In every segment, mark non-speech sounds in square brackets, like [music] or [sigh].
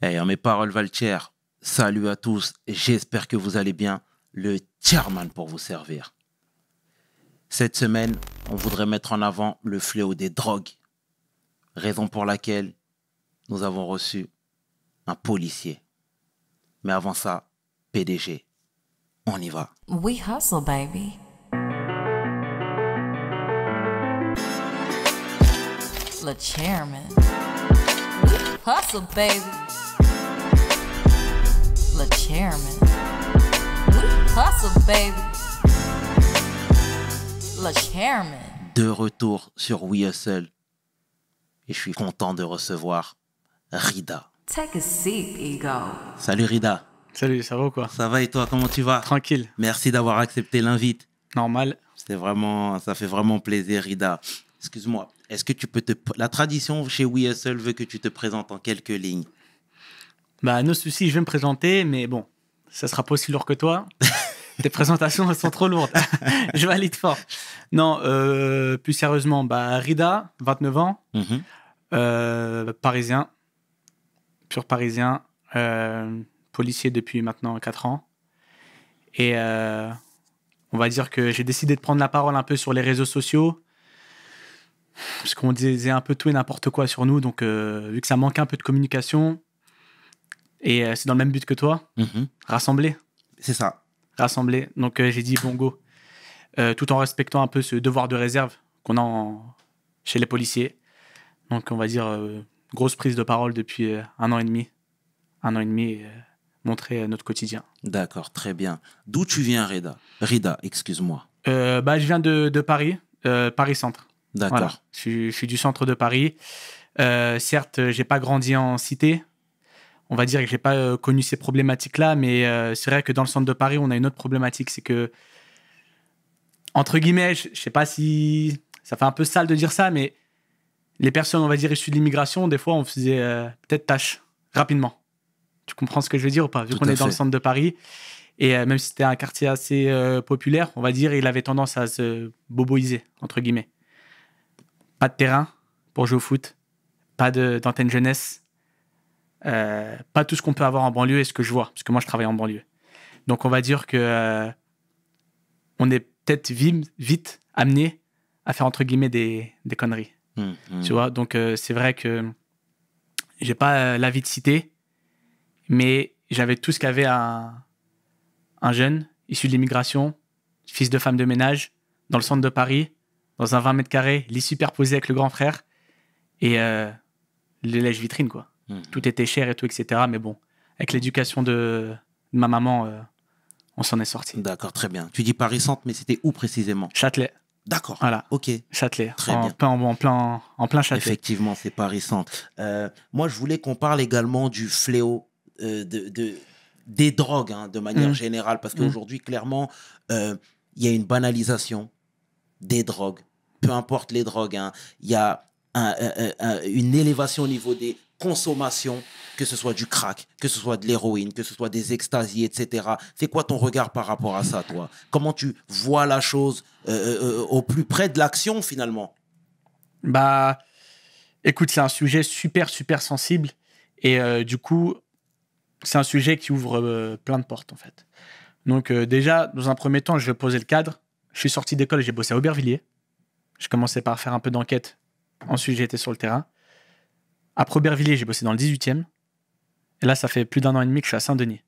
Et eh, en mes paroles, Valtier, salut à tous. J'espère que vous allez bien. Le chairman pour vous servir. Cette semaine, on voudrait mettre en avant le fléau des drogues. Raison pour laquelle nous avons reçu un policier. Mais avant ça, PDG, on y va. We hustle, baby. Le chairman. hustle, baby. Le chairman. De retour sur We Hustle. Et je suis content de recevoir Rida. Salut Rida. Salut, ça va ou quoi Ça va et toi, comment tu vas Tranquille. Merci d'avoir accepté l'invite. Normal. C'est vraiment, ça fait vraiment plaisir, Rida. Excuse-moi, est-ce que tu peux te... La tradition chez We Hustle veut que tu te présentes en quelques lignes. Bah, nos soucis, je vais me présenter, mais bon, ça sera pas aussi lourd que toi. [laughs] Tes présentations sont trop lourdes. [laughs] je valide fort. Non, euh, plus sérieusement, bah, Rida, 29 ans, mhm. euh, parisien, pur parisien, euh, policier depuis maintenant 4 ans. Et on va dire que j'ai décidé de prendre la parole un peu sur les réseaux sociaux. Parce qu'on disait un peu tout et n'importe quoi sur nous, donc vu que ça manque un peu de communication, et euh, c'est dans le même but que toi, mhm. rassembler. C'est ça. Rassembler. Donc euh, j'ai dit bon go, euh, tout en respectant un peu ce devoir de réserve qu'on a chez les policiers. Donc on va dire grosse prise de parole depuis un an et demi. Un an et demi, montrer notre quotidien. D'accord, très bien. D'où tu viens, Rida Rida, excuse-moi. bah, je viens de, Paris, Paris-Centre. D'accord. Je, suis du centre de Paris. certes, j'ai pas grandi en cité, on va dire que j'ai pas euh, connu ces problématiques-là, mais euh, c'est vrai que dans le centre de Paris, on a une autre problématique, c'est que entre guillemets, je, ne sais pas si ça fait un peu sale de dire ça, mais les personnes, on va dire issues de l'immigration, des fois, on faisait euh, peut-être tâche rapidement. Tu comprends ce que je veux dire ou pas Vu qu'on est dans le centre de Paris. Et même si c'était un quartier assez populaire, on va dire, il avait tendance à se boboiser, entre guillemets. Pas de terrain pour jouer au foot, pas d'antenne jeunesse, euh, pas tout ce qu'on peut avoir en banlieue et ce que je vois, parce que moi je travaille en banlieue. Donc on va dire que euh, on est peut-être vite amené à faire entre guillemets des, conneries. Mmh, mmh. Tu vois, donc euh, c'est vrai que j'ai pas la vie de cité, mais j'avais tout ce qu'avait un, jeune issu de l'immigration, fils de femme de ménage, dans le centre de Paris, dans un 20 mètres carrés, lit superposé avec le grand frère et les lèches vitrines, quoi. Hmm. Tout était cher et tout, etc. Mais bon, avec l'éducation de, ma maman, euh, on s'en est sorti. D'accord, très bien. Tu dis paris mais c'était où précisément Châtelet. D'accord. Voilà. Ok. Châtelet. Très en, Plein, en, plein, en plein Châtelet. Effectivement, c'est paris euh, moi, je voulais qu'on parle également du fléau euh, de, des drogues, hein, de manière hmm. générale, parce hmm. qu'aujourd'hui, clairement, il y a une banalisation des drogues. Peu importe les drogues, hein. il y a une élévation au niveau des, consommation, que ce soit du crack, que ce soit de l'héroïne, que ce soit des extasies, etc. C'est quoi ton regard par rapport à ça, toi Comment tu vois la chose euh, euh, euh, au plus près de l'action, finalement Bah, écoute, c'est un sujet super, super sensible. Et du coup, c'est un sujet qui ouvre plein de portes, en fait. Donc, déjà, dans un premier temps, je vais le cadre. Je suis sorti d'école, j'ai bossé à Aubervilliers. Je commençais par faire un peu d'enquête. Ensuite, j'étais sur le terrain. À Aubervilliers, j'ai bossé dans le 18e. Et là, ça fait plus d'un an et demi que je suis à Saint-Denis.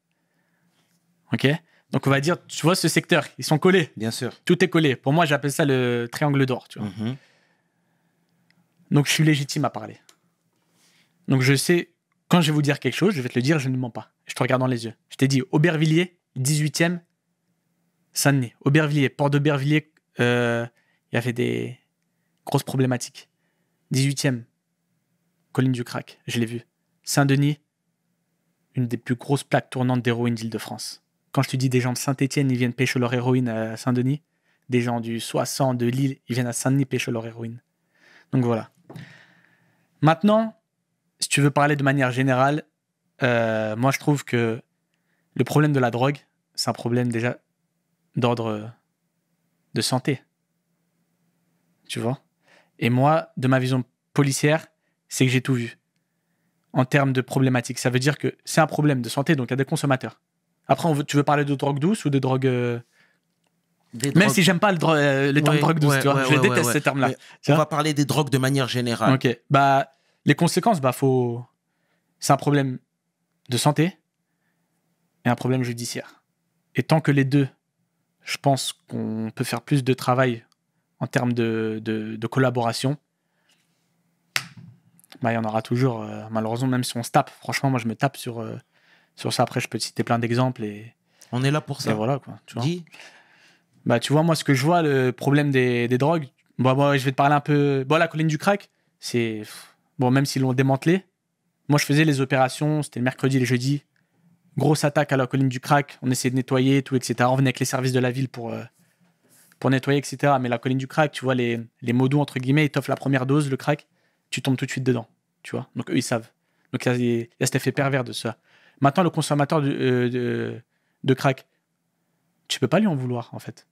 OK Donc, on va dire, tu vois ce secteur, ils sont collés. Bien sûr. Tout est collé. Pour moi, j'appelle ça le triangle d'or, mm-hmm. Donc, je suis légitime à parler. Donc, je sais, quand je vais vous dire quelque chose, je vais te le dire, je ne mens pas. Je te regarde dans les yeux. Je t'ai dit, Aubervilliers, 18e, Saint-Denis. Aubervilliers, port d'Aubervilliers, euh, il y avait des grosses problématiques. 18e, Colline du Crac, je l'ai vu. Saint-Denis, une des plus grosses plaques tournantes d'héroïne d'Île-de-France. Quand je te dis des gens de Saint-Étienne, ils viennent pêcher leur héroïne à Saint-Denis. Des gens du 60 de Lille, ils viennent à Saint-Denis pêcher leur héroïne. Donc voilà. Maintenant, si tu veux parler de manière générale, euh, moi je trouve que le problème de la drogue, c'est un problème déjà d'ordre de santé. Tu vois Et moi, de ma vision policière, c'est que j'ai tout vu en termes de problématiques. Ça veut dire que c'est un problème de santé, donc il y a des consommateurs. Après, tu veux parler de drogue douce ou de drogue. Euh, même si j'aime pas le, euh, drogue douce, je déteste ces termes-là. On va parler des drogues de manière générale. Ok. Bah, les conséquences, bah, faut. C'est un problème de santé et un problème judiciaire. Et tant que les deux, je pense qu'on peut faire plus de travail en termes de collaboration, bah, il y en aura toujours, euh, malheureusement, même si on se tape. Franchement, moi, je me tape sur, euh, sur ça. Après, je peux te citer plein d'exemples. Et... On est là pour ça. voilà, quoi. Tu vois Dis. Bah, tu vois, moi, ce que je vois, le problème des, drogues, bah moi bah, je vais te parler un peu. Bon, bah, la colline du crack, c'est. Bon, même s'ils l'ont démantelé, moi, je faisais les opérations, c'était le mercredi et le jeudi. Grosse attaque à la colline du crack, on essayait de nettoyer, tout, etc. On venait avec les services de la ville pour. Euh, pour nettoyer, etc. Mais la colline du crack, tu vois, les, les modos, entre guillemets, ils t'offrent la première dose, le crack tu tombes tout de suite dedans. Tu vois Donc, eux, ils savent. Donc, il y, a cet effet pervers de ça. Maintenant, le consommateur euh, de, de, crack, tu peux pas lui en vouloir, en fait.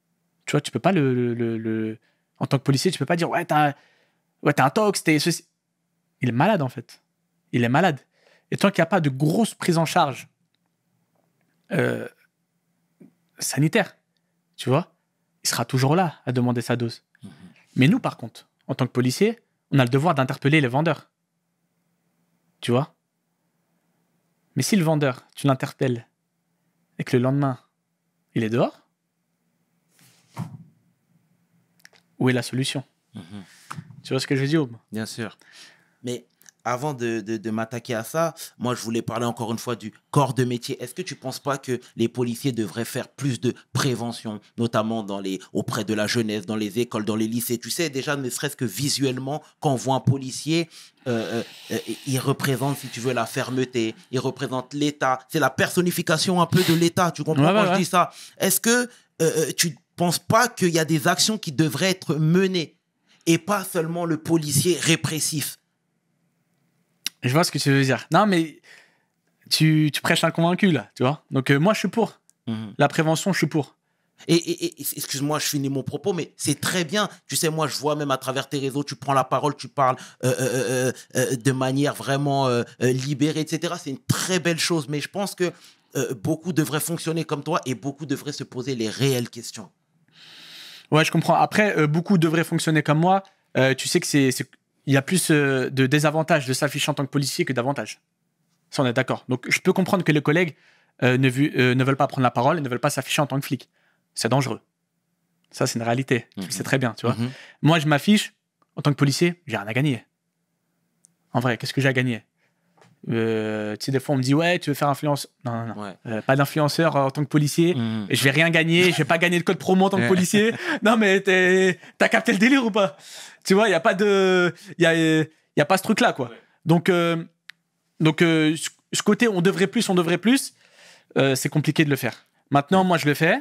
Tu vois, tu peux pas le. le, En tant que policier, tu peux pas dire Ouais, t'as ouais, un tox, t'es ceci. Il est malade, en fait. Il est malade. Et tant qu'il n'y a pas de grosse prise en charge euh, sanitaire, tu vois, il sera toujours là à demander sa dose. Mmh Mais nous, par contre, en tant que policier on a le devoir d'interpeller le vendeur, Tu vois Mais si le vendeur, tu l'interpelles et que le lendemain, il est dehors, où est la solution mhm. Tu vois ce que je dis, Aube Bien sûr. Mais avant de, m'attaquer à ça, moi, je voulais parler encore une fois du corps de métier. Est-ce que tu ne penses pas que les policiers devraient faire plus de prévention, notamment dans les, auprès de la jeunesse, dans les écoles, dans les lycées Tu sais, déjà, ne serait-ce que visuellement, quand on voit un policier, euh, euh, euh, il représente, si tu veux, la fermeté, il représente l'État. C'est la personnification un peu de l'État. Tu comprends quand je dis ça Est-ce que tu ne penses pas qu'il y a des actions qui devraient être menées et pas seulement le policier répressif je vois ce que tu veux dire. Non, mais tu, prêches un convaincu, là, tu vois. Donc, euh, moi, je suis pour. Mhm. La prévention, je suis pour. Et, excuse-moi, je finis mon propos, mais c'est très bien. Tu sais, moi, je vois même à travers tes réseaux, tu prends la parole, tu parles euh, euh, de manière vraiment libérée, etc. C'est une très belle chose, mais je pense que beaucoup devraient fonctionner comme toi et beaucoup devraient se poser les réelles questions. Ouais, je comprends. Après, beaucoup devraient fonctionner comme moi. tu sais que c'est il y a plus euh, de désavantages de s'afficher en tant que policier que d'avantages. Ça, on est d'accord. Donc, je peux comprendre que les collègues euh, euh, ne, veulent pas prendre la parole et ne veulent pas s'afficher en tant que flic. C'est dangereux. Ça, c'est une réalité. C'est mhm. très bien, tu vois. Mhm. Moi, je m'affiche en tant que policier, j'ai rien à gagner. En vrai, qu'est-ce que j'ai à gagner euh, tu sais, des fois, on me dit, ouais, tu veux faire influence. Non, non, non. Euh, pas d'influenceur en tant que policier. Mm. Je vais rien gagner. je vais pas gagner de code promo en tant que policier. [laughs] non, mais t'as capté le délire ou pas Tu vois, il n'y a pas de. Il y a, pas ce truc-là, quoi. Donc, euh, donc ce côté, on devrait plus, on devrait plus, c'est compliqué de le faire. Maintenant, moi, je le fais.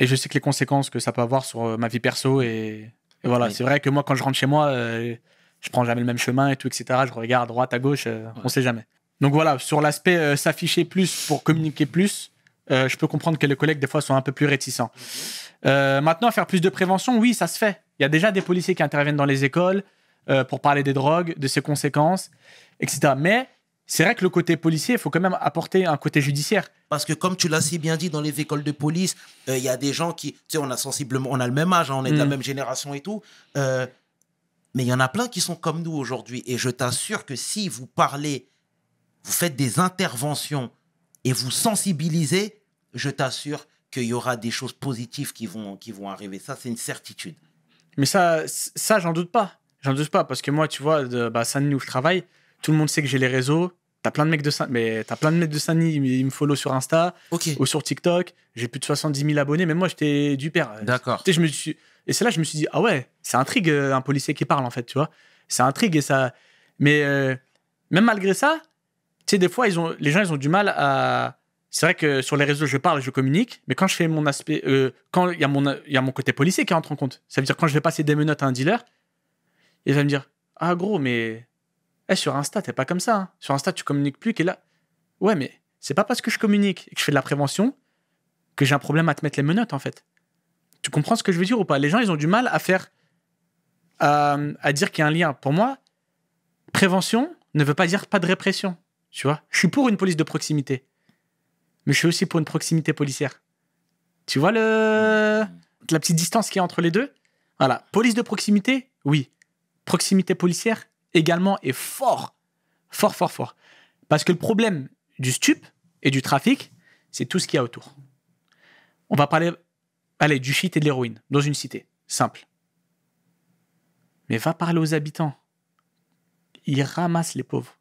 et je sais que les conséquences que ça peut avoir sur ma vie perso et, voilà, c'est vrai que moi, quand je rentre chez moi, je prends jamais le même chemin et tout, etc. Je regarde à droite, à gauche, euh, on sait jamais. Donc voilà, sur l'aspect euh, s'afficher plus pour communiquer plus, euh, je peux comprendre que les collègues, des fois, sont un peu plus réticents. Mhm. maintenant, faire plus de prévention, oui, ça se fait. Il y a déjà des policiers qui interviennent dans les écoles pour parler des drogues, de ses conséquences, etc. Mais c'est vrai que le côté policier, il faut quand même apporter un côté judiciaire. Parce que comme tu l'as si bien dit, dans les écoles de police, il y a des gens qui, tu sais, on a sensiblement, on a le même âge, hein, on est de la mm. même génération et tout. Mais il y en a plein qui sont comme nous aujourd'hui. Et je t'assure que si vous parlez, vous faites des interventions et vous sensibilisez, je t'assure qu'il y aura des choses positives qui vont, qui vont arriver. Ça, c'est une certitude. Mais ça, ça j'en doute pas. J'en doute pas parce que moi, tu vois, de bah, saint où je travaille, tout le monde sait que j'ai les réseaux. T'as plein de mecs de Saint, mais t'as plein de mecs de Saint-Denis, ils me follow sur Insta ou sur TikTok. J'ai plus de 70 000 abonnés, mais moi, j'étais du père. D'accord. je me suis et c'est là que je me suis dit, ah ouais, c'est intrigue euh, un policier qui parle, en fait, tu vois. c'est intrigue et ça. Mais euh, même malgré ça, tu sais, des fois, ils ont, les gens, ils ont du mal à. C'est vrai que sur les réseaux, je parle, je communique, mais quand je fais mon aspect. Euh, quand il y, a mon, y a mon côté policier qui entre en compte. Ça veut dire quand je vais passer des menottes à un dealer, il va me dire, ah gros, mais. Hey, eh, sur Insta, t'es pas comme ça. Hein. Sur Insta, tu communiques plus. Et là. Ouais, mais c'est pas parce que je communique et que je fais de la prévention que j'ai un problème à te mettre les menottes, en fait. Tu comprends ce que je veux dire ou pas Les gens, ils ont du mal à faire, à, à dire qu'il y a un lien. Pour moi, prévention ne veut pas dire pas de répression. Tu vois Je suis pour une police de proximité, mais je suis aussi pour une proximité policière. Tu vois le mmh. la petite distance qu'il y a entre les deux Voilà. Police de proximité, oui. Proximité policière également est fort, fort, fort, fort. Parce que le problème du stup et du trafic, c'est tout ce qu'il y a autour. On va parler allez, du shit et de l'héroïne dans une cité. Simple. Mais va parler aux habitants. Ils ramassent les pauvres.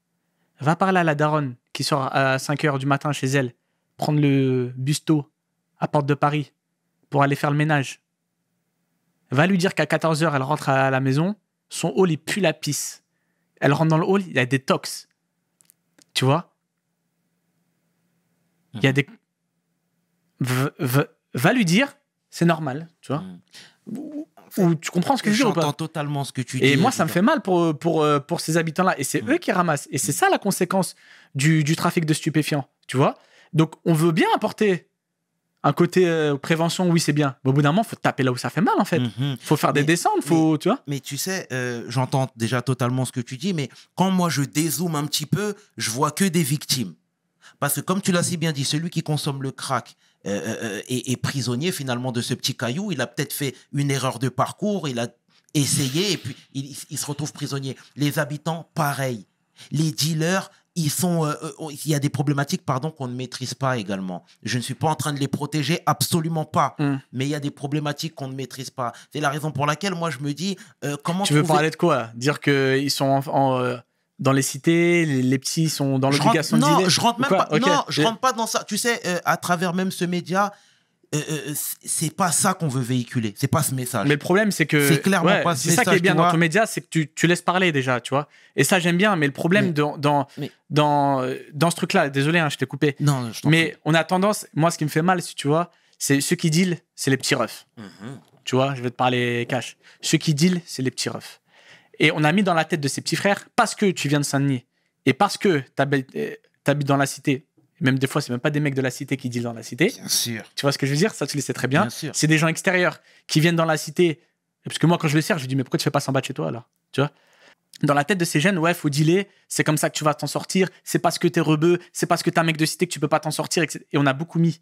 Va parler à la daronne qui sort à 5 h du matin chez elle, prendre le busto à Porte de Paris pour aller faire le ménage. Va lui dire qu'à 14 h elle rentre à la maison, son hall il pue la pisse. Elle rentre dans le hall, il y a des tox. Tu vois Il y a des. Mmh. va lui dire c'est normal, tu vois. Mm. tu comprends ce que je dis ou totalement ce que tu dis. Et moi, ça me fait mal pour, euh, pour, ces habitants-là. Et c'est mm. eux qui ramassent. Et c'est ça la conséquence du, trafic de stupéfiants, tu vois. Donc, on veut bien apporter un côté euh, prévention, oui, c'est bien. Mais au bout d'un moment, faut taper là où ça fait mal, en fait. Mm-hmm. faut faire des descentes, faut, tu vois. Mais tu sais, euh, j'entends déjà totalement ce que tu dis, mais quand moi, je dézoome un petit peu, je vois que des victimes. Parce que, comme tu l'as si bien dit, celui qui consomme le crack, et euh, euh, euh, est, prisonnier finalement de ce petit caillou. Il a peut-être fait une erreur de parcours, il a essayé et puis il, se retrouve prisonnier. Les habitants, pareil. Les dealers, ils sont, oh, il y a des problématiques pardon qu'on ne maîtrise pas également. Je ne suis pas en train de les protéger, absolument pas. Hmm. Mais il y a des problématiques qu'on ne maîtrise pas. C'est la raison pour laquelle moi je me dis comment. Tu veux parler de quoi Dire qu'ils sont en, dans les cités, les, petits sont dans l'obligation de aller Non, je rentre même pas. je rentre pas dans ça. Tu sais, euh, à travers même ce média, euh, euh, ce c'est pas ça qu'on veut véhiculer. C'est pas ce message. Mais le problème, c'est que c'est clairement pas ce message. C'est ça qui est bien dans ton média, c'est que tu, tu, laisses parler déjà, tu vois. Et ça, j'aime bien. Mais le problème dans dans, dans ce truc-là, désolé, hein, je t'ai coupé. Non, je Mais on a tendance, moi, ce qui me fait mal, si tu vois, c'est ceux qui deal, c'est les petits refs. Mhm. Tu vois, je vais te parler cash. Ceux qui deal, c'est les petits refs. Et on a mis dans la tête de ses petits frères, parce que tu viens de Saint-Denis et parce que tu euh, habites dans la cité, même des fois, c'est même pas des mecs de la cité qui disent dans la cité. Bien sûr. Tu vois ce que je veux dire Ça, tu le sais très bien. bien c'est des gens extérieurs qui viennent dans la cité. Parce que moi, quand je le sers, je lui dis, mais pourquoi tu fais pas 100 chez toi, alors Tu vois Dans la tête de ces jeunes, ouais, faut dealer. C'est comme ça que tu vas t'en sortir. C'est parce que t'es rebeu. C'est parce que t'es un mec de cité que tu peux pas t'en sortir. Et on a beaucoup mis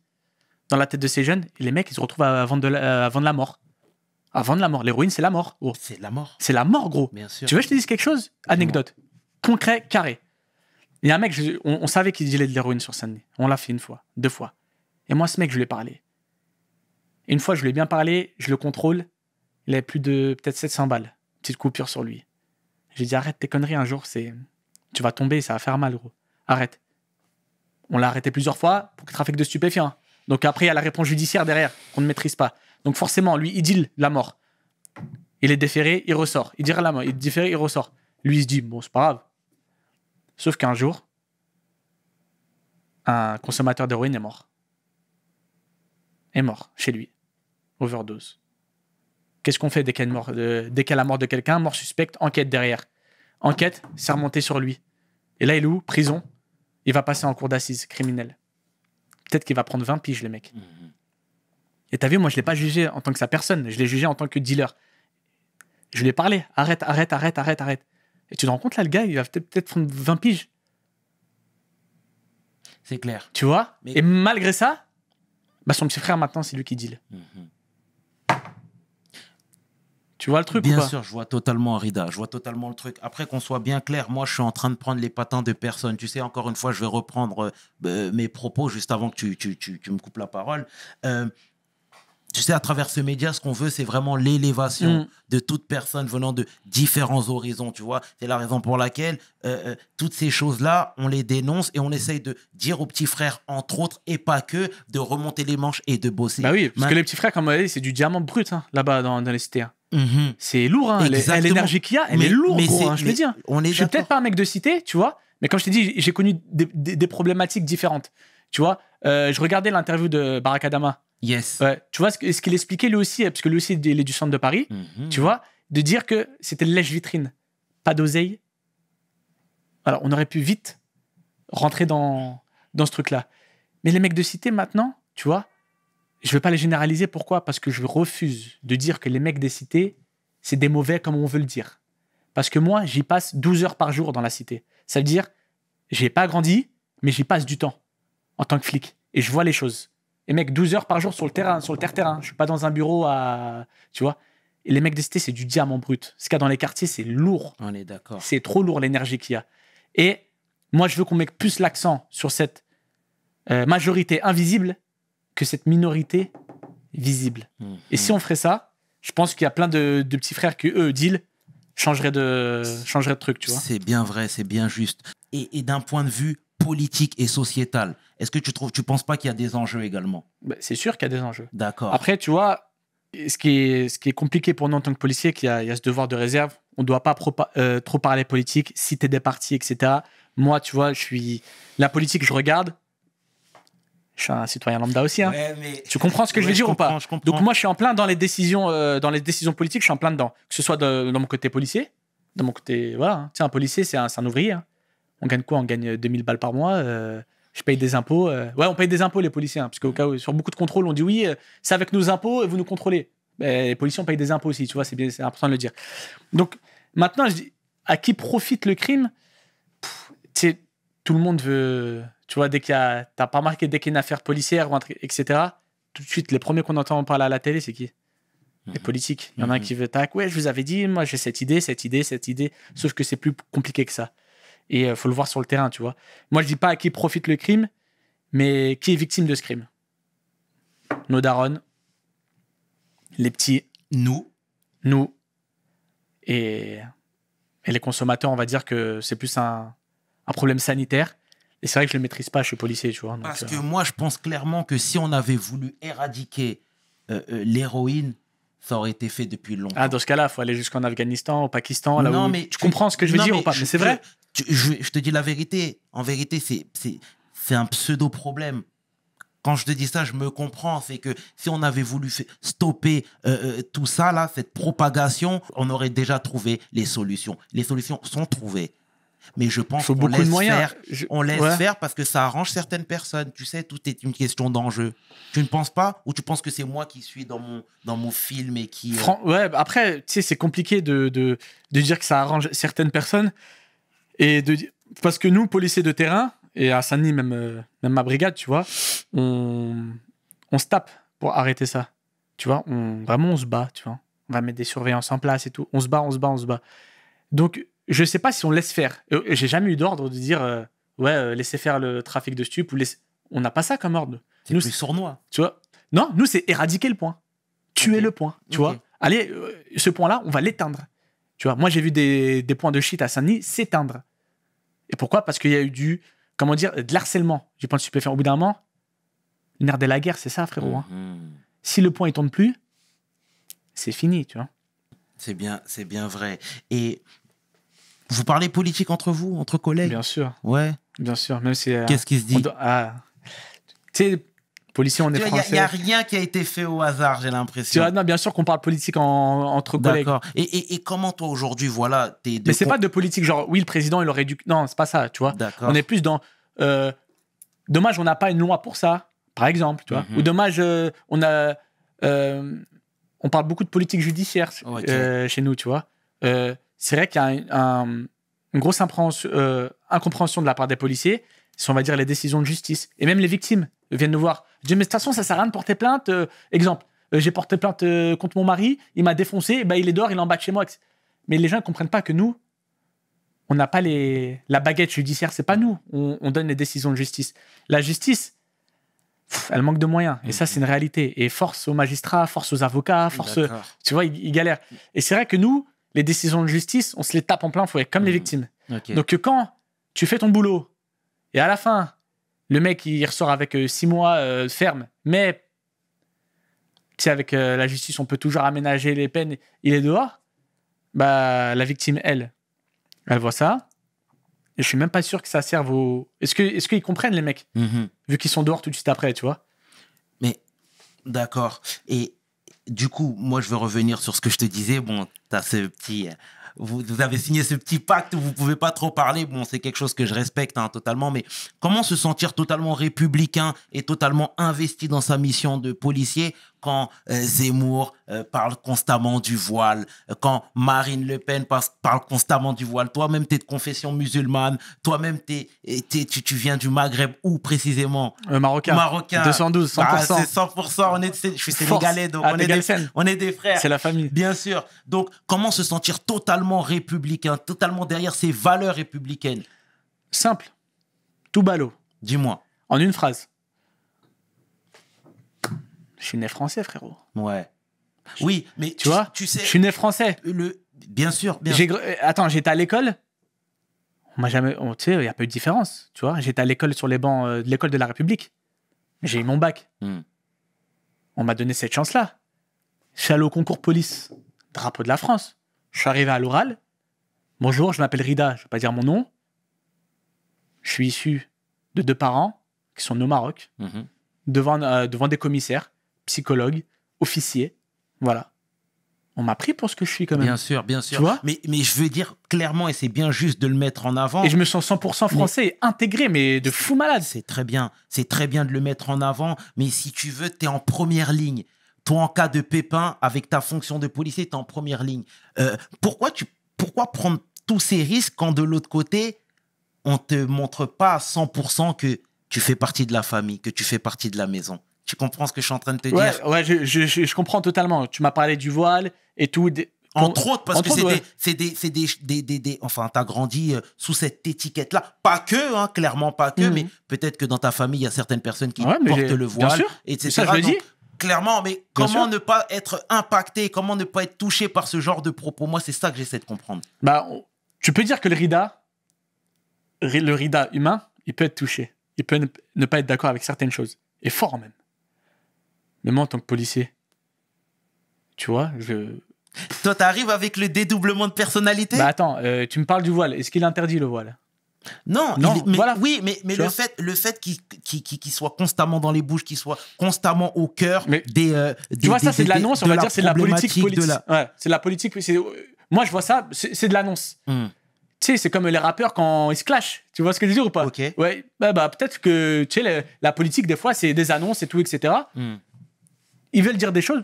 dans la tête de ces jeunes. Et les mecs, ils se retrouvent avant de la mort. Avant de la mort. L'héroïne, c'est la mort. Oh, c'est la mort. C'est la mort, gros. Tu veux que je te dise quelque chose Anecdote. Concret, carré. Il y a un mec, on, savait qu'il dealait de l'héroïne sur scène. On l'a fait une fois, deux fois. Et moi, ce mec, je lui ai parlé. Une fois, je lui ai bien parlé, je le contrôle. Il avait plus de peut-être 700 balles. Petite coupure sur lui. J'ai dit, arrête tes conneries un jour, c'est tu vas tomber, ça va faire mal, gros. Arrête. On l'a arrêté plusieurs fois pour trafic de stupéfiants. Donc après, il y a la réponse judiciaire derrière qu'on ne maîtrise pas. Donc forcément, lui, il dit la mort. Il est déféré, il ressort. Il dira la mort. Il est déféré, il ressort. Lui, il se dit, bon, c'est pas grave. Sauf qu'un jour, un consommateur d'héroïne est mort. Est mort chez lui. Overdose. Qu'est-ce qu'on fait dès qu'il y, a euh, la mort de quelqu'un Mort suspecte, enquête derrière. Enquête, c'est remonté sur lui. Et là, il est où Prison. Il va passer en cour d'assises criminelle peut qu'il va prendre 20 piges, le mec. Mhm. Et t'as vu, moi, je l'ai pas jugé en tant que sa personne, je l'ai jugé en tant que dealer. Je lui ai parlé, arrête, arrête, arrête, arrête, arrête. Et tu te rends compte, là, le gars, il va peut-être prendre 20 piges. C'est clair. Tu vois Et malgré ça, bah, son petit frère, maintenant, c'est lui qui deal. Mhm. Tu vois le truc Bien sûr, je vois totalement Arida, je vois totalement le truc. Après qu'on soit bien clair, moi je suis en train de prendre les patins de personne. Tu sais, encore une fois, je vais reprendre euh, mes propos juste avant que tu, me coupes la parole. Euh, tu sais, à travers ce média, ce qu'on veut, c'est vraiment l'élévation mm. de toute personne venant de différents horizons, tu vois. C'est la raison pour laquelle euh, euh, toutes ces choses-là, on les dénonce et on mm. essaye de dire aux petits frères, entre autres, et pas que, de remonter les manches et de bosser. Bah oui, parce que les petits frères, comme vous dit, c'est du diamant brut, hein, là-bas, dans, les cités. Hein. Mm-hmm. C'est lourd, hein, l'énergie qu'il y a, elle mais, est lourde, hein, je veux dire. On est je suis peut-être pas un mec de cité, tu vois, mais comme je t'ai dit, j'ai connu des, problématiques différentes, tu vois. Euh, je regardais l'interview de Barack Adama Yes. Tu vois ce qu'il expliquait lui aussi, parce que lui aussi il est du centre de Paris, mhm. tu vois, de dire que c'était lèche-vitrine, pas d'oseille. Alors on aurait pu vite rentrer dans, dans ce truc-là. Mais les mecs de cité maintenant, tu vois, je ne vais pas les généraliser. Pourquoi Parce que je refuse de dire que les mecs des cités, c'est des mauvais comme on veut le dire. Parce que moi, j'y passe 12 heures par jour dans la cité. Ça veut dire, j'ai pas grandi, mais j'y passe du temps en tant que flic. Et je vois les choses. Et mec, 12 heures par jour sur le terrain, sur le terre-terrain. Je suis pas dans un bureau à. Tu vois Et les mecs des c'est du diamant brut. Ce qu'il y a dans les quartiers, c'est lourd. On est d'accord. C'est trop lourd l'énergie qu'il y a. Et moi, je veux qu'on mette plus l'accent sur cette euh, majorité invisible que cette minorité visible. Et si mhm. on ferait ça, je pense qu'il y a plein de, petits frères qui, eux, deal, changeraient de, changeraient de truc, tu vois. C'est bien vrai, c'est bien juste. et d'un point de vue politique et sociétale. Est-ce que tu trouves, tu penses pas qu'il y a des enjeux également bah, C'est sûr qu'il y a des enjeux. D'accord. Après, tu vois, ce qui est, compliqué pour nous en tant que policiers, qu'il y, a ce devoir de réserve. On ne doit pas euh, trop, parler politique, citer des partis, etc. Moi, tu vois, je suis la politique, je regarde. Je suis un citoyen lambda aussi. Hein. Tu comprends ce que je veux dire ou pas Donc moi, je suis en plein dans les décisions, euh, dans les décisions politiques. Je suis en plein dedans. Que ce soit de, dans mon côté policier, dans mon côté, voilà. Hein. Tiens, un policier, c'est un, ouvrier. Hein on gagne quoi On gagne 2000 euh, balles par mois. Euh, je paye des impôts. Euh, ouais, on paye des impôts, les policiers, hein, parce qu'au cas où, sur beaucoup de contrôles, on dit oui, c'est avec nos impôts, et vous nous contrôlez. les policiers, on paye des impôts aussi, tu vois, c'est bien, c'est important de le dire. Donc, maintenant, à qui profite le crime C'est Tout le monde veut. Tu vois, dès qu'il y a. T'as pas remarqué, dès qu'il y a une affaire policière, ou etc., tout de suite, les premiers qu'on entend parler à la télé, c'est qui les mhm. politiques. Il y en a un mhm. qui veut tac, ouais, je vous avais dit, moi j'ai cette idée, cette idée, cette idée, sauf que c'est plus compliqué que ça. Et il euh, faut le voir sur le terrain, tu vois. Moi, je dis pas à qui profite le crime, mais qui est victime de ce crime Nos darons, les petits. Nous. Nous. Et, les consommateurs, on va dire que c'est plus un, problème sanitaire. Et c'est vrai que je ne le maîtrise pas, je suis policier, tu vois. Parce euh. que moi, je pense clairement que si on avait voulu éradiquer euh, l'héroïne, ça aurait été fait depuis longtemps. Ah, dans ce cas-là, il faut aller jusqu'en Afghanistan, au Pakistan, là non, où... mais tu comprends ce que je veux dire ou pas Mais c'est vrai je, te dis la vérité. En vérité, c'est un pseudo-problème. Quand je te dis ça, je me comprends. C'est que si on avait voulu stopper euh, euh, tout ça, là, cette propagation, on aurait déjà trouvé les solutions. Les solutions sont trouvées mais je pense qu'on laisse, Faire, on laisse faire parce que ça arrange certaines personnes. Tu sais, tout est une question d'enjeu. Tu ne penses pas ou tu penses que c'est moi qui suis dans mon, dans mon film et qui. Euh, ouais, bah après, tu sais, c'est compliqué de, de, de, dire que ça arrange certaines personnes. Et de, parce que nous, policiers de terrain, et à Saint-Denis, même, euh, même ma brigade, tu vois, on, on se tape pour arrêter ça. Tu vois, on, vraiment, on se bat, tu vois. On va mettre des surveillances en place et tout. On se bat, on se bat, on se bat. Donc, je sais pas si on laisse faire. Euh, j'ai jamais eu d'ordre de dire euh, ouais, euh, laissez faire le trafic de stup ou on n'a pas ça comme ordre. C'est sournois. Tu vois Non, nous c'est éradiquer le point. Tuer le point, tu vois Allez, ce point-là, on va l'éteindre. Tu vois, moi j'ai vu des, points de shit à Saint-Denis s'éteindre. Et pourquoi Parce qu'il y a eu du comment dire de l'harcèlement. J'ai pas de faire au bout d'un moment. Le nerf de la guerre, c'est ça frérot. Hein. Mhm. Si le point il tourne plus, c'est fini, tu vois. C'est bien, c'est bien vrai. Et vous parlez politique entre vous, entre collègues Bien sûr. Ouais. Bien sûr, même si. Euh, Qu'est-ce qui se dit ah. Tu sais, policiers, on est français. Il n'y a, rien qui a été fait au hasard, j'ai l'impression. Non, bien sûr qu'on parle politique entre collègues. D'accord. Et, et, et, comment toi aujourd'hui, voilà, t'es. Mais c'est pas de politique, genre, oui, le président, il aurait dû. Non, c'est pas ça, tu vois. D'accord. On est plus dans. Euh, dommage, on n'a pas une loi pour ça, par exemple, tu vois. Mhm. Ou dommage, euh, on a. on parle beaucoup de politique judiciaire chez nous, tu vois c'est vrai qu'il y a une, grosse euh, incompréhension, de la part des policiers sur, on va dire, les décisions de justice. Et même les victimes viennent nous voir. Je dis, mais de toute façon, ça sert à rien de porter plainte. Euh, exemple, euh, j'ai porté plainte contre mon mari, il m'a défoncé, ben, il est dehors, il est en bas de chez moi. Mais les gens ne comprennent pas que nous, on n'a pas les, la baguette judiciaire, c'est pas nous. On, donne les décisions de justice. La justice, elle manque de moyens. Et ça, c'est une réalité. Et force aux magistrats, force aux avocats, force. Tu vois, ils galèrent. Et c'est vrai que nous, les décisions de justice, on se les tape en plein fouet, comme les mmh. victimes. Donc euh, quand tu fais ton boulot et à la fin, le mec il ressort avec euh, six mois euh, ferme, mais tu avec la justice, on peut toujours aménager les peines, il est dehors, bah la victime, elle, elle voit ça. Et je suis même pas sûr que ça serve au. Est-ce qu'ils est qu'ils comprennent les mecs mmh Vu qu'ils sont dehors tout de suite après, tu vois. Mais d'accord. Et du coup, moi, je veux revenir sur ce que je te disais. Bon, tu ce petit. Vous, avez signé ce petit pacte, vous pouvez pas trop parler. Bon, c'est quelque chose que je respecte hein, totalement, mais comment se sentir totalement républicain et totalement investi dans sa mission de policier quand euh, Zemmour euh, parle constamment du voile, euh, quand Marine Le Pen parle constamment du voile, toi-même tu es de confession musulmane, toi-même tu, tu, viens du Maghreb, ou précisément Marocain. Marocain. 212, 100%. Ah, c'est 100%, on est, je suis sénégalais, donc ah, on, est des, frères. C'est la famille. Bien sûr. Donc comment se sentir totalement républicain, totalement derrière ces valeurs républicaines Simple, tout ballot. Dis-moi. En une phrase. Je suis né français, frérot. Ouais. oui, mais tu, vois, tu sais, je suis né français. Le, bien sûr. Bien. Euh, attends, j'étais à l'école. On m'a jamais, tu sais, il n'y a pas eu de différence. Tu vois, j'étais à l'école sur les bancs euh, de l'école de la République. J'ai eu mon bac. Hmm. On m'a donné cette chance-là. Je suis allé au concours police, drapeau de la France. Je suis arrivé à l'oral. Bonjour, je m'appelle Rida. Je vais pas dire mon nom. Je suis issu de deux parents qui sont au Maroc, mhm. devant, euh, devant des commissaires psychologue, officier. Voilà. On m'a pris pour ce que je suis quand même. Bien sûr, bien sûr. mais, je veux dire clairement, et c'est bien juste de le mettre en avant. Et je me sens 100% français, intégré, mais de fou malade. C'est très bien, c'est très bien de le mettre en avant, mais si tu veux, tu es en première ligne. Toi, en cas de pépin, avec ta fonction de policier, tu en première ligne. Euh, pourquoi, tu, pourquoi prendre tous ces risques quand de l'autre côté, on te montre pas à 100% que tu fais partie de la famille, que tu fais partie de la maison tu comprends ce que je suis en train de te dire Ouais, je, je, je, comprends totalement. Tu m'as parlé du voile et tout. Entre autres, parce que c'est des, c'est des, des, enfin, t'as grandi euh, sous cette étiquette-là. Pas que, hein, clairement pas que, mhm. mais peut-être que dans ta famille, il y a certaines personnes qui portent le voile, bien sûr. etc. Ça, clairement, mais comment ne pas être impacté, comment ne pas être touché par ce genre de propos Moi, c'est ça que j'essaie de comprendre. Bah, tu peux dire que le rida, le rida humain, il peut être touché. Il peut ne pas être d'accord avec certaines choses. Et fort même moi, en tant que policier. Tu vois, je. Toi, t'arrives avec le dédoublement de personnalité Bah attends, euh, tu me parles du voile. Est-ce qu'il interdit le voile non, non mais, voilà. oui, mais, mais le, fait, le fait qu'il qui qui soit constamment dans les bouches, qu'il soit constamment au cœur des, euh, Tu vois, ça, c'est de l'annonce, on va dire, c'est de la politique. politique. Ouais, c'est de la politique. Euh, moi, je vois ça, c'est de l'annonce. Hmm. Tu sais, c'est comme les rappeurs quand ils se clashent. Tu vois ce que je veux dire ou pas Ok. Ouais, bah, bah peut-être que, tu sais, la, politique, des fois, c'est des annonces et tout, etc ils veulent dire des choses.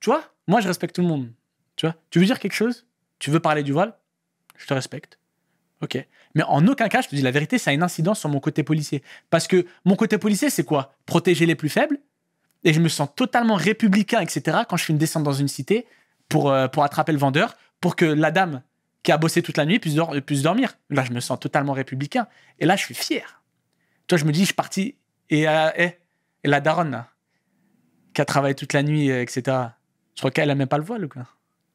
Tu vois, moi, je respecte tout le monde. Tu vois, tu veux dire quelque chose Tu veux parler du voile Je te respecte. Ok. Mais en aucun cas, je te dis la vérité, ça a une incidence sur mon côté policier. Parce que mon côté policier, c'est quoi Protéger les plus faibles. Et je me sens totalement républicain, etc. quand je fais une descente dans une cité pour, euh, pour attraper le vendeur, pour que la dame qui a bossé toute la nuit puisse, dormir. Là, je me sens totalement républicain. Et là, je suis fier. Toi, je me dis, je suis parti. Et, euh, la daronne, qui a travaillé toute la nuit, etc. Je crois qu'elle a même pas le voile ou quoi.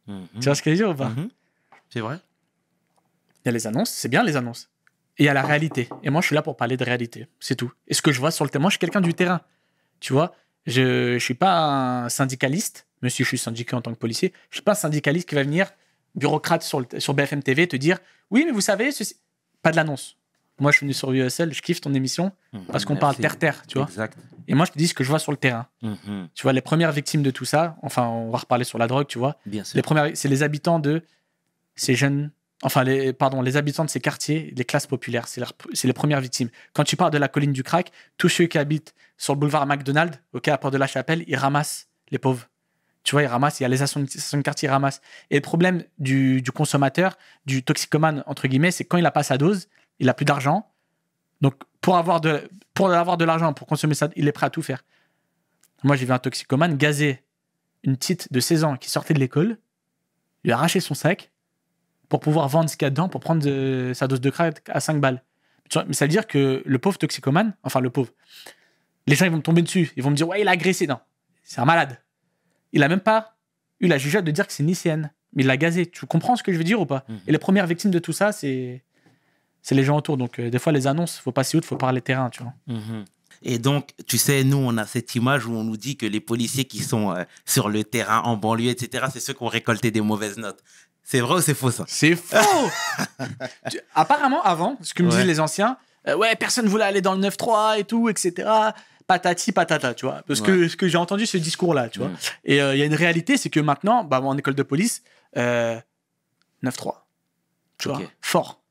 Mhm. Tu vois ce que je veux dire ou pas mhm. C'est vrai. Il y a les annonces, c'est bien les annonces. Et il y a la réalité. Et moi, je suis là pour parler de réalité, c'est tout. Et ce que je vois sur le terrain, je suis quelqu'un du terrain. Tu vois, je ne suis pas un syndicaliste, même si je suis syndiqué en tant que policier, je ne suis pas un syndicaliste qui va venir, bureaucrate sur, sur BFM TV, te dire Oui, mais vous savez, ceci... pas de l'annonce. Moi, je suis venu sur USL, je kiffe ton émission mhm. parce qu'on parle terre-terre, tu vois. Exact. Et moi, je te dis ce que je vois sur le terrain. Mhm. Tu vois, les premières victimes de tout ça, enfin, on va reparler sur la drogue, tu vois. Bien sûr. Les premières, c'est les habitants de ces jeunes, enfin, les, pardon, les habitants de ces quartiers, les classes populaires, c'est, les premières victimes. Quand tu parles de la colline du crack, tous ceux qui habitent sur le boulevard McDonald's, au à Port de la Chapelle, ils ramassent les pauvres. Tu vois, ils ramassent, il y a les associations de quartier, ils ramassent. Et le problème du, consommateur, du toxicomane, entre guillemets, c'est quand il a pas sa dose, il a plus d'argent. Donc, pour avoir de, pour avoir de l'argent, pour consommer ça, il est prêt à tout faire. Moi, j'ai vu un toxicomane gazer une petite de 16 ans qui sortait de l'école, lui arracher son sac pour pouvoir vendre ce qu'il y a dedans pour prendre euh, sa dose de crack à 5 balles. Mais ça veut dire que le pauvre toxicomane, enfin le pauvre, les gens ils vont me tomber dessus, ils vont me dire ouais il a agressé, non, c'est un malade. Il a même pas eu la jugée de dire que c'est nicienne mais il l'a gazé. Tu comprends ce que je veux dire ou pas mmh. Et la première victime de tout ça, c'est c'est les gens autour. Donc, euh, des fois, les annonces, faut pas si il faut parler terrain, tu vois. Mhm. Et donc, tu sais, nous, on a cette image où on nous dit que les policiers qui sont euh, sur le terrain, en banlieue, etc., c'est ceux qui ont récolté des mauvaises notes. C'est vrai ou c'est faux, ça C'est faux [laughs] Apparemment, avant, ce que me disent les anciens, euh, ouais, personne voulait aller dans le 9-3 et tout, etc. Patati patata, tu vois. Parce que que, que j'ai entendu ce discours-là, tu vois. Mm. Et il y a une réalité, c'est que maintenant, bah, en école de police, 9-3. Tu vois, fort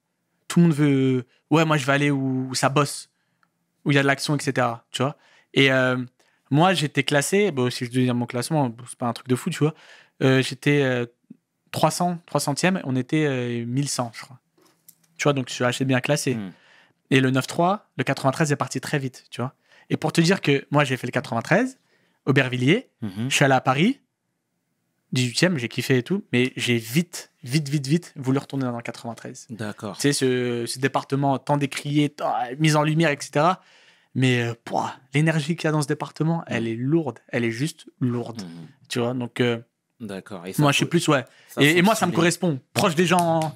tout le monde veut. Ouais, moi, je vais aller où, ça bosse, où il y a de l'action, etc. Tu vois Et euh, moi, j'étais classé. Bon, si je dois dire mon classement, c'est pas un truc de fou, tu vois. Euh, j'étais 300, euh, 300e. On était 1100, je crois. Tu vois, donc je suis assez bien classé. Hmm. Et le 9-3, le 93 est parti très vite, tu vois. Et pour te dire que moi, j'ai fait le 93, Aubervilliers, mhm. je suis allé à Paris, 18e, j'ai kiffé et tout, mais j'ai vite vite, vite, vite, vous le retournez dans 93. D'accord. Tu ce, département tant décrié, euh, mise en lumière, etc. Mais euh, l'énergie qu'il y a dans ce département, mm. elle est lourde. Elle est juste lourde. Mm. Tu vois, donc. Euh, D'accord. Moi, je suis plus, ouais. Et, moi, ça me correspond. Proche des gens,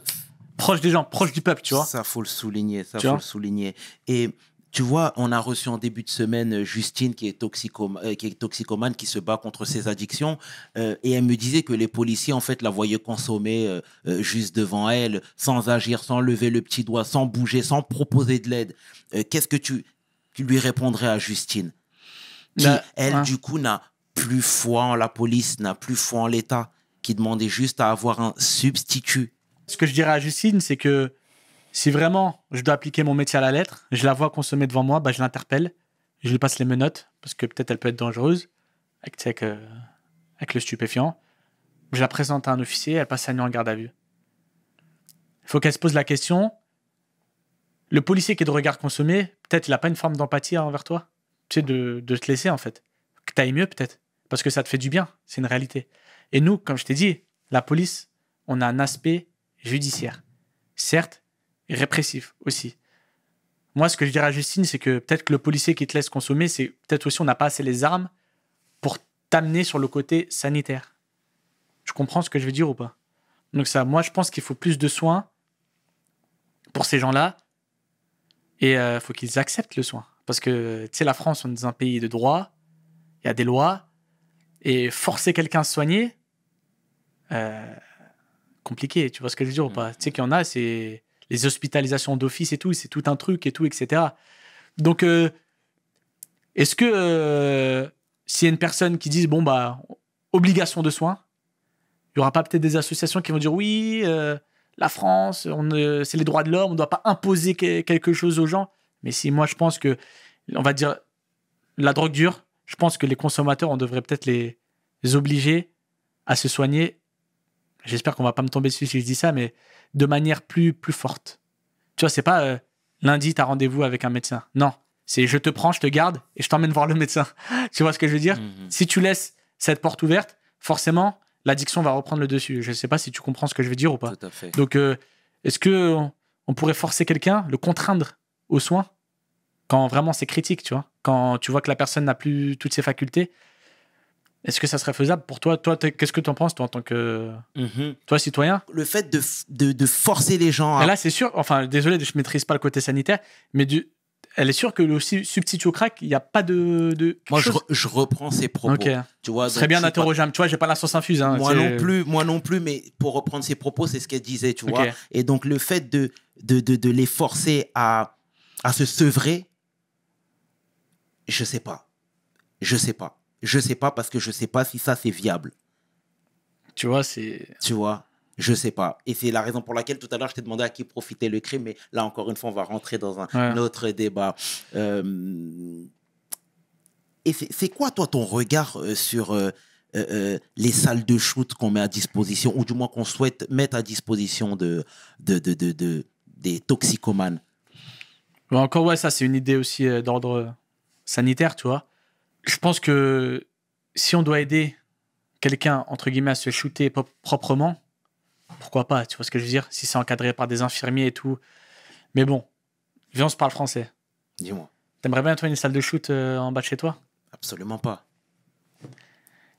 proche des gens, proche du peuple, tu vois. Ça, faut le souligner. Ça, il faut le souligner. Et tu vois, on a reçu en début de semaine euh, Justine euh, qui est, toxicomane, qui se bat contre ses addictions. Euh, et elle me disait que les policiers, en fait, la voyaient consommer juste devant elle, sans agir, sans lever le petit doigt, sans bouger, sans proposer de l'aide. Qu'est-ce que tu, lui répondrais à Justine qui, bah, Elle, du coup, n'a plus foi en la police, n'a plus foi en l'État, qui demandait juste à avoir un substitut. Ce que je dirais à Justine, c'est que si vraiment je dois appliquer mon métier à la lettre, je la vois consommer devant moi, bah, je l'interpelle, je lui passe les menottes, parce que peut-être elle peut être dangereuse, avec, euh, avec, le stupéfiant. Je la présente à un officier, elle passe sa nuit en garde à vue. Il faut qu'elle se pose la question. Le policier qui est de regard consommé, peut-être il n'a pas une forme d'empathie envers toi. Tu de, te laisser en fait. Que tu ailles mieux peut-être. Parce que ça te fait du bien. C'est une réalité. Et nous, comme je t'ai dit, la police, on a un aspect judiciaire. Certes, répressif aussi. Moi, ce que je dirais à Justine, c'est que peut-être que le policier qui te laisse consommer, c'est peut-être aussi on n'a pas assez les armes pour t'amener sur le côté sanitaire. Tu comprends ce que je veux dire ou pas Donc ça, moi, je pense qu'il faut plus de soins pour ces gens-là et il euh, faut qu'ils acceptent le soin. Parce que, tu sais, la France, on est un pays de droit, il y a des lois, et forcer quelqu'un à se soigner, euh, compliqué, tu vois ce que je veux dire ou mm. pas Tu sais qu'il y en a, c'est les hospitalisations d'office et tout, c'est tout un truc et tout, etc. Donc, euh, est-ce que euh, s'il y a une personne qui dit, bon, bah, obligation de soins, il n'y aura pas peut-être des associations qui vont dire, oui, euh, la France, c'est les droits de l'homme, on ne doit pas imposer quelque chose aux gens. Mais si moi, je pense que, on va dire, la drogue dure, je pense que les consommateurs, on devrait peut-être les obliger à se soigner j'espère qu'on va pas me tomber dessus si je dis ça, mais de manière plus, plus forte. Tu vois, c'est pas euh, lundi, tu as rendez-vous avec un médecin. Non, c'est je te prends, je te garde et je t'emmène voir le médecin. [laughs] tu vois ce que je veux dire mhm. Si tu laisses cette porte ouverte, forcément, l'addiction va reprendre le dessus. Je ne sais pas si tu comprends ce que je veux dire ou pas. Donc, euh, est-ce que on pourrait forcer quelqu'un, le contraindre aux soins quand vraiment c'est critique, tu vois Quand tu vois que la personne n'a plus toutes ses facultés, est-ce que ça serait faisable pour toi Toi, qu'est-ce que tu en penses, toi, en tant que. Mhm. Toi, citoyen Le fait de, de, de, forcer les gens à. là, c'est sûr, enfin, désolé, je ne maîtrise pas le côté sanitaire, mais du, elle est sûre que le substitut au crack, il n'y a pas de. de moi, je, reprends ses propos. Okay. Tu vois, très bien d'interroger pas... tu vois, j'ai pas la sauce infuse. Hein, moi non plus, moi non plus, mais pour reprendre ses propos, c'est ce qu'elle disait, tu vois. Et donc, le fait de, de, de, de les forcer à, à se sevrer, je sais pas. Je sais pas je sais pas parce que je sais pas si ça c'est viable. Tu vois, c'est. Tu vois, je sais pas. Et c'est la raison pour laquelle tout à l'heure je t'ai demandé à qui profitait le crime, mais là encore une fois, on va rentrer dans un autre débat. Euh, et c'est quoi, toi, ton regard euh, sur euh, les salles de shoot qu'on met à disposition, ou du moins qu'on souhaite mettre à disposition de, de, des toxicomanes Encore, ouais, ça, c'est une idée aussi d'ordre sanitaire, tu vois je pense que si on doit aider quelqu'un, entre guillemets, à se shooter proprement, pourquoi pas Tu vois ce que je veux dire Si c'est encadré par des infirmiers et tout. Mais bon, viens, on se parle français. Dis-moi. T'aimerais bien, toi, une salle de shoot euh, en bas de chez toi Absolument pas.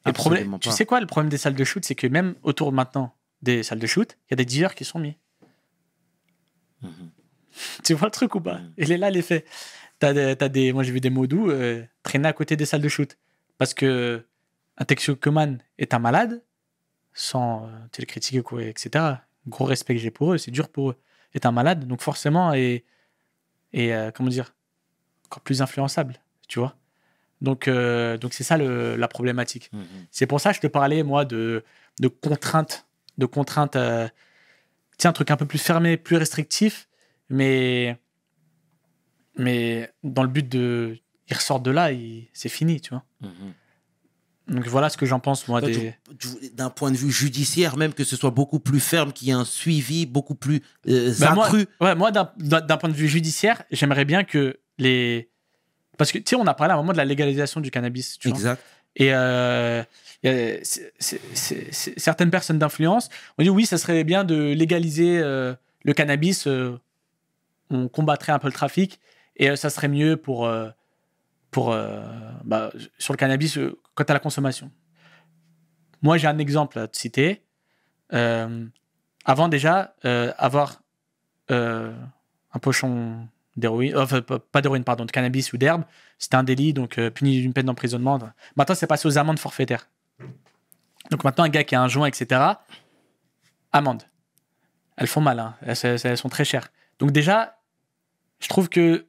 Le tu sais quoi, le problème des salles de shoot, c'est que même autour maintenant des salles de shoot, il y a des dealers qui sont mis. Mhm. Tu vois le truc ou pas mhm. Il est là l'effet des, des, moi, j'ai vu des mots doux euh, traîner à côté des salles de shoot. Parce que un Keman est un malade, sans euh, télécritique, etc. Gros respect que j'ai pour eux, c'est dur pour eux. Est un malade, donc forcément, et, et euh, comment dire, encore plus influençable, tu vois. Donc, euh, donc c'est ça le, la problématique. Mmh, mmh. C'est pour ça que je te parlais, moi, de, de contraintes. De contraintes. tiens, un truc un peu plus fermé, plus restrictif, mais mais dans le but de. Ils ressortent de là c'est fini, tu vois. Mhm. Donc voilà ce que j'en pense, moi. D'un point de vue judiciaire, même que ce soit beaucoup plus ferme, qu'il y ait un suivi beaucoup plus euh, bah, Moi, d'un point de vue judiciaire, j'aimerais bien que les. Parce que, tu sais, on a parlé à un moment de la légalisation du cannabis, tu vois. Exact. Et. Euh, certaines personnes d'influence ont dit oui, ça serait bien de légaliser euh, le cannabis, on combattrait un peu le trafic. Et euh, ça serait mieux pour, euh, pour euh, bah, sur le cannabis quant à la consommation. Moi, j'ai un exemple à te citer. avant déjà, avoir un pochon d'héroïne, pas d'héroïne, pardon, de cannabis ou d'herbe, c'était un délit, donc puni d'une peine d'emprisonnement. Maintenant, c'est passé aux amendes forfaitaires. Donc maintenant, un gars qui a un joint, etc., amende. Elles font mal, hein. elles, sont très chères. Donc déjà, je trouve que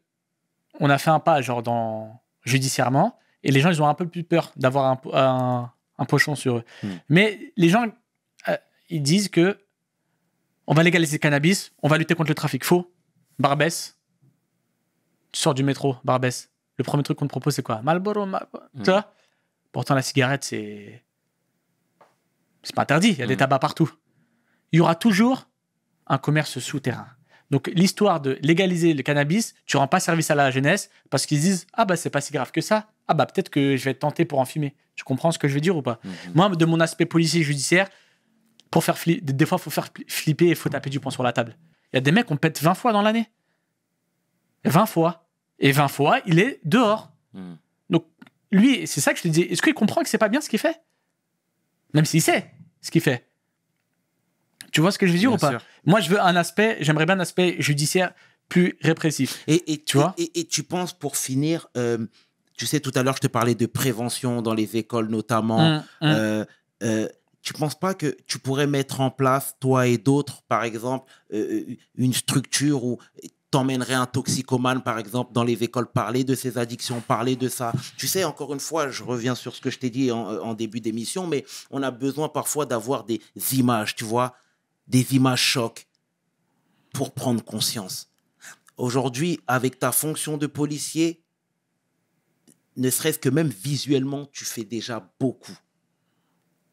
on a fait un pas, genre, dans, judiciairement, et les gens, ils ont un peu plus peur d'avoir un, pochon sur eux. Hmm. Mais les gens, euh, ils disent que on va légaliser le cannabis, on va lutter contre le trafic. Faux. Barbès, tu sors du métro, Barbès. Le premier truc qu'on te propose, c'est quoi Malboro, Marlboro. Hmm. Pourtant, la cigarette, c'est. C'est pas interdit, il y a des hmm. tabacs partout. Il y aura toujours un commerce souterrain. Donc l'histoire de légaliser le cannabis, tu rends pas service à la jeunesse parce qu'ils disent ah bah c'est pas si grave que ça. Ah bah peut-être que je vais être tenté pour en fumer. Tu comprends ce que je veux dire ou pas mmh, mmh. Moi de mon aspect policier judiciaire, pour faire des fois faut faire flipper et faut mmh. taper du poing sur la table. Il y a des mecs on pète 20 fois dans l'année. 20 fois et 20 fois, il est dehors. Donc lui, c'est ça que je te dis, est-ce qu'il comprend que c'est pas bien ce qu'il fait Même s'il sait ce qu'il fait. Tu vois ce que je veux dire ou pas Moi, je veux un aspect, j'aimerais bien un aspect judiciaire plus répressif. Et, tu vois et, tu penses, pour finir, euh, tu sais, tout à l'heure, je te parlais de prévention dans les écoles notamment. Tu hum, ne hum. euh, euh, tu penses pas que tu pourrais mettre en place, toi et d'autres, par exemple, une structure où t'emmènerais un toxicomane, par exemple, dans les écoles, parler de ses addictions, parler de ça. Tu sais, encore une fois, je reviens sur ce que je t'ai dit en début d'émission, mais on a besoin parfois d'avoir des images, tu vois des images chocs pour prendre conscience. Aujourd'hui, avec ta fonction de policier, ne serait-ce que même visuellement, tu fais déjà beaucoup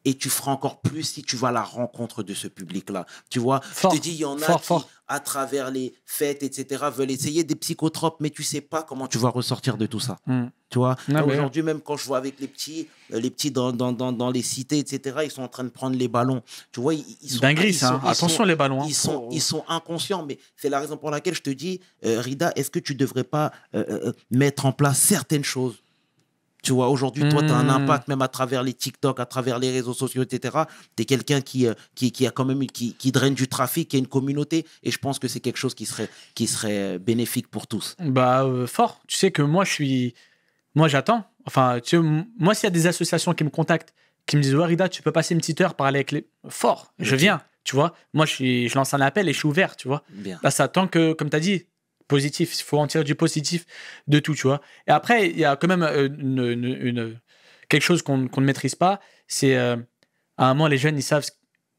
et tu feras encore plus si tu vas à la rencontre de ce public-là. Tu vois, je te dis, il y en a qui, à travers les fêtes, etc., veulent essayer des psychotropes, mais tu sais pas comment tu vas ressortir de tout ça. Mm. Tu vois, aujourd'hui, même quand je vois avec les petits, euh, les petits dans, dans, les cités, etc., ils sont en train de prendre les ballons. Tu vois, ils, sont. Hein. Attention, les ballons. Hein. Oh. Ils, sont, inconscients, mais c'est la raison pour laquelle je te dis, euh, Rida, est-ce que tu devrais pas euh, mettre en place certaines choses tu vois, aujourd'hui, toi, tu as un hmm. impact même à travers les TikTok, à travers les réseaux sociaux, etc. Tu es quelqu'un euh, qui, qui, a quand même qui, draine du trafic, qui a une communauté. Et je pense que c'est quelque chose qui serait, qui serait bénéfique pour tous. Bah, euh, fort. Tu sais que moi, je suis. Moi, j'attends. Enfin, tu moi, s'il y a des associations qui me contactent, qui me disent Warida, tu peux passer une petite heure, parler avec les. Fort, je viens. Tu vois, moi, je, lance un appel et je suis ouvert. Tu vois, Bien. Bah, ça attend que, comme tu as dit, positif. Il faut en tirer du positif de tout, tu vois. Et après, il y a quand même euh, une, quelque chose qu'on ne maîtrise pas. C'est euh, à un moment, les jeunes, ils savent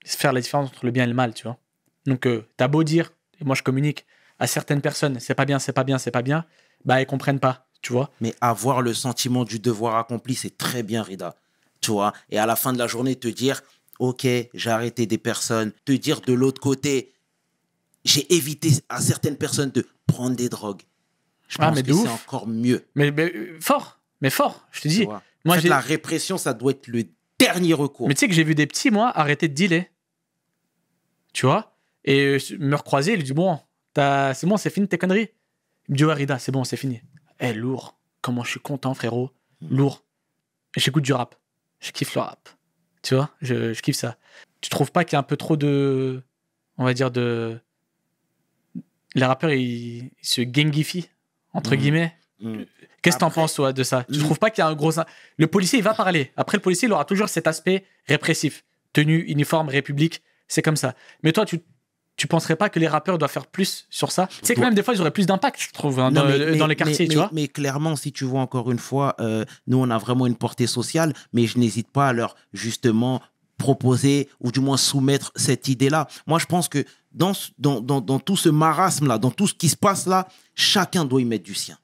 faire la différence entre le bien et le mal, tu vois. Donc, euh, t'as beau dire, moi je communique à certaines personnes, c'est pas bien, c'est pas bien, c'est pas bien, bah, elles comprennent pas, tu vois. Mais avoir le sentiment du devoir accompli, c'est très bien, Rida, tu vois. Et à la fin de la journée, te dire, ok, j'ai arrêté des personnes, te dire de l'autre côté, j'ai évité à certaines personnes de prendre des drogues. Je ah, pense mais que c'est encore mieux. Mais, mais, euh, fort, mais fort, je te dis. Moi, en la répression, ça doit être le dernier recours. Mais tu sais que j'ai vu des petits, moi, arrêter de dealer. Tu vois Et euh, me recroiser, il dit Bon, c'est bon, c'est fini tes conneries. Il me dit Ouais, c'est bon, c'est fini. Eh, lourd. Comment je suis content, frérot. Hmm. Lourd. J'écoute du rap. Je kiffe le rap. Tu vois je, je kiffe ça. Tu trouves pas qu'il y a un peu trop de. On va dire de les rappeurs, ils, se gangifient, entre mm. guillemets. Mm. Qu'est-ce que en penses, toi, de ça mmh. Tu trouves pas qu'il y a un gros. Le policier, il va parler. Après, le policier, il aura toujours cet aspect répressif. Tenue, uniforme, république, c'est comme ça. Mais toi, tu, tu penserais pas que les rappeurs doivent faire plus sur ça C'est que même des fois, ils auraient plus d'impact, je trouve, hein, dans, les quartiers, mais, tu vois. Mais clairement, si tu vois encore une fois, euh, nous, on a vraiment une portée sociale, mais je n'hésite pas à leur justement proposer ou du moins soumettre cette idée-là. Moi, je pense que dans, dans, dans, tout ce marasme-là, dans tout ce qui se passe là, chacun doit y mettre du sien.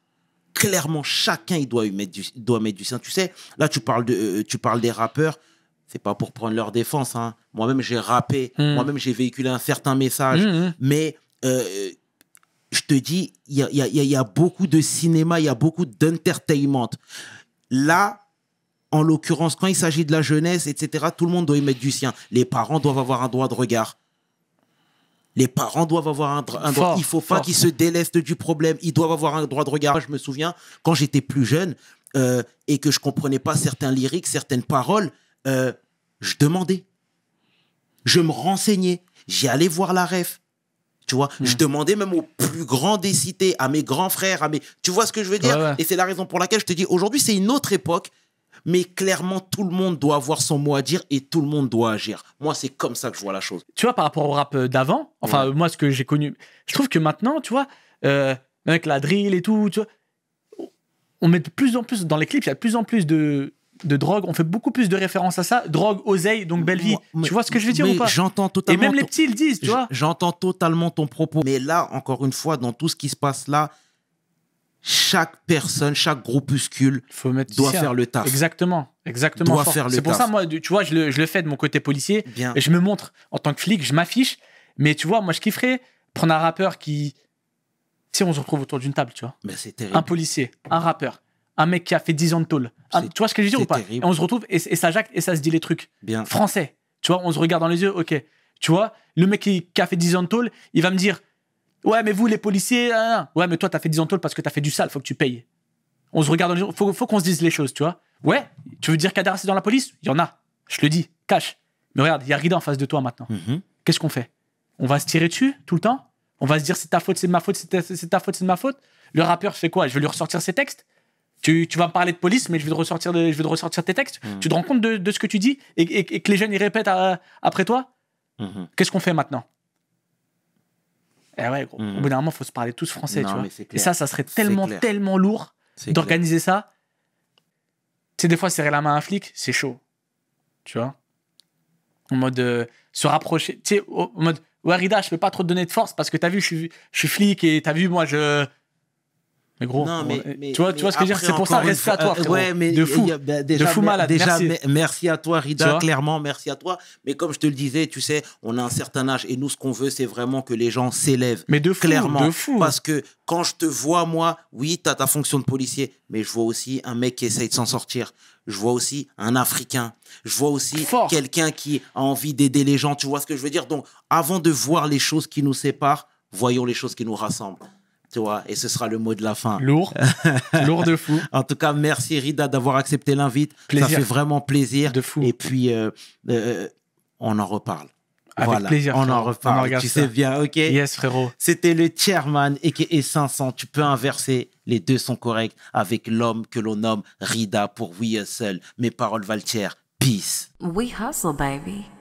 Clairement, chacun il doit y mettre du, doit mettre du sien. Tu sais, là, tu parles, de, euh, tu parles des rappeurs. C'est pas pour prendre leur défense. Hein. Moi-même, j'ai rappé. Hmm. Moi-même, j'ai véhiculé un certain message. Hmm, hmm. Mais euh, je te dis, il y a, y, a, y a beaucoup de cinéma, il y a beaucoup d'entertainment. Là, en l'occurrence, quand il s'agit de la jeunesse, etc., tout le monde doit y mettre du sien. Les parents doivent avoir un droit de regard. Les parents doivent avoir un, droit. Il faut pas qu'ils se délestent du problème. Ils doivent avoir un droit de regard. Je me souviens, quand j'étais plus jeune euh, et que je comprenais pas certains lyriques, certaines paroles, euh, je demandais. Je me renseignais. J'y allais voir la ref. Tu vois, hmm. je demandais même aux plus grands des cités, à mes grands frères, à mes. Tu vois ce que je veux dire Et c'est la raison pour laquelle je te dis, aujourd'hui, c'est une autre époque mais clairement, tout le monde doit avoir son mot à dire et tout le monde doit agir. Moi, c'est comme ça que je vois la chose. Tu vois, par rapport au rap euh, d'avant, enfin, moi, ce que j'ai connu, je trouve que maintenant, tu vois, euh, avec la drill et tout, tu vois, on met de plus en plus dans les clips, il y a de plus en plus de, de drogue, on fait beaucoup plus de références à ça. Drogue, oseille, donc belle vie. tu vois ce que je veux dire ou pas J'entends totalement. Et même les petits ils disent, tu vois. J'entends totalement ton propos. Mais là, encore une fois, dans tout ce qui se passe là, chaque personne, chaque groupuscule doit faire le taf. Exactement, exactement. faire C'est pour ça, moi, tu vois, je le, fais de mon côté policier. Et je me montre en tant que flic, je m'affiche. Mais tu vois, moi, je kifferais prendre un rappeur qui. Si on se retrouve autour d'une table, tu vois. Mais ben, c'est Un policier, un rappeur, un mec qui a fait 10 ans de tôle. Ah, tu vois ce que je veux dire ou pas On se retrouve et, ça jacte et ça se dit les trucs. Bien. Français. Tu vois, on se regarde dans les yeux, ok. Tu vois, le mec qui, a fait 10 ans de tôle, il va me dire Ouais, mais vous, les policiers, ouais, mais toi, t'as fait 10 ans parce que t'as fait du sale, faut que tu payes. On se regarde, dans faut, faut qu'on se dise les choses, tu vois. Ouais, tu veux dire des c'est dans la police Il y en a, je le dis, cash. Mais regarde, il y a Rida en face de toi maintenant. Mhm. Qu'est-ce qu'on fait On va se tirer dessus tout le temps On va se dire c'est ta faute, c'est ma faute, c'est ta, ta, faute, c'est ma faute Le rappeur fait quoi Je vais lui ressortir ses textes tu, vas me parler de police, mais je vais te ressortir, je vais te ressortir tes textes. Mhm. Tu te rends compte de, ce que tu dis et, que les jeunes ils répètent euh, après toi mhm. Qu'est-ce qu'on fait maintenant et eh ouais, mm. Au bout d'un moment, faut se parler tous français, tu vois. Et ça, ça serait tellement, tellement lourd d'organiser ça. Tu sais, des fois, serrer la main à un flic, c'est chaud. Tu vois En mode euh, se rapprocher. Tu sais, en mode, Rida, je peux pas trop te donner de force parce que t'as vu, je suis, je suis flic et t'as vu, moi, je mais gros, mais, tu vois, ce que je veux dire C'est pour ça, reste à toi, euh, mais de fou, déjà, de fou malade. merci. à toi, Rida, clairement, merci à toi. Mais comme je te le disais, tu sais, on a un certain âge et nous, ce qu'on veut, c'est vraiment que les gens s'élèvent. Mais de fou, clairement, de Parce que quand je te vois, moi, oui, tu as ta fonction de policier, mais je vois aussi un mec qui essaye de s'en sortir. Je vois aussi un Africain. Je vois aussi quelqu'un qui a envie d'aider les gens. Tu vois ce que je veux dire Donc, avant de voir les choses qui nous séparent, voyons les choses qui nous rassemblent et ce sera le mot de la fin. Lourd, [laughs] lourd de fou. En tout cas, merci Rida d'avoir accepté l'invite. Ça fait vraiment plaisir. De fou. Et puis, euh, euh, on en reparle. Avec voilà, plaisir. On en reparle. tu sais bien, ok Yes, frérot. C'était le chairman et 500. Tu peux inverser. Les deux sont corrects avec l'homme que l'on nomme Rida pour We Hustle. Mes paroles valent Peace. We hustle, baby.